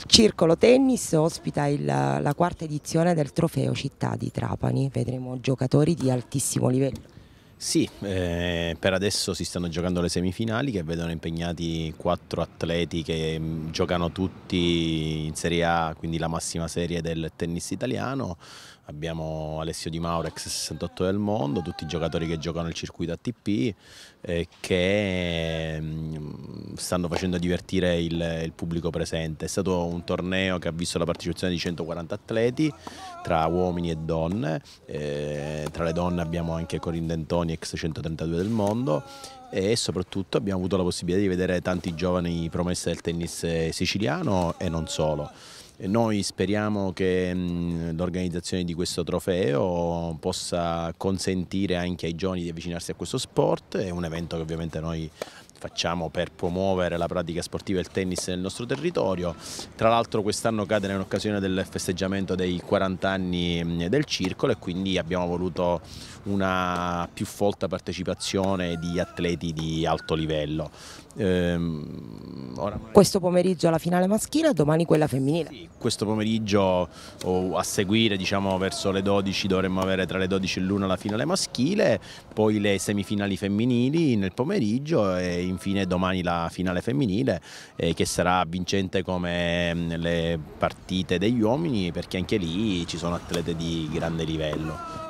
Il Circolo Tennis ospita il, la quarta edizione del trofeo Città di Trapani, vedremo giocatori di altissimo livello. Sì, eh, per adesso si stanno giocando le semifinali che vedono impegnati quattro atleti che mm, giocano tutti in Serie A, quindi la massima serie del tennis italiano. Abbiamo Alessio Di Mauro, ex 68 del mondo, tutti i giocatori che giocano il circuito ATP eh, che mm, stanno facendo divertire il, il pubblico presente. È stato un torneo che ha visto la partecipazione di 140 atleti tra uomini e donne. Eh, tra le donne abbiamo anche Corinne Dentoni x 132 del mondo e soprattutto abbiamo avuto la possibilità di vedere tanti giovani promesse del tennis eh, siciliano e non solo. Noi speriamo che mm, l'organizzazione di questo trofeo possa consentire anche ai giovani di avvicinarsi a questo sport, è un evento che ovviamente noi facciamo per promuovere la pratica sportiva e il tennis nel nostro territorio. Tra l'altro quest'anno cade in occasione del festeggiamento dei 40 anni mm, del circolo e quindi abbiamo voluto una più folta partecipazione di atleti di alto livello. Ehm, oramai... Questo pomeriggio la finale maschile, domani quella femminile. Sì, questo pomeriggio o a seguire diciamo verso le 12 dovremmo avere tra le 12 e l'1 la finale maschile, poi le semifinali femminili nel pomeriggio e infine domani la finale femminile eh, che sarà vincente come mm, le partite degli uomini perché anche lì ci sono atlete di grande livello.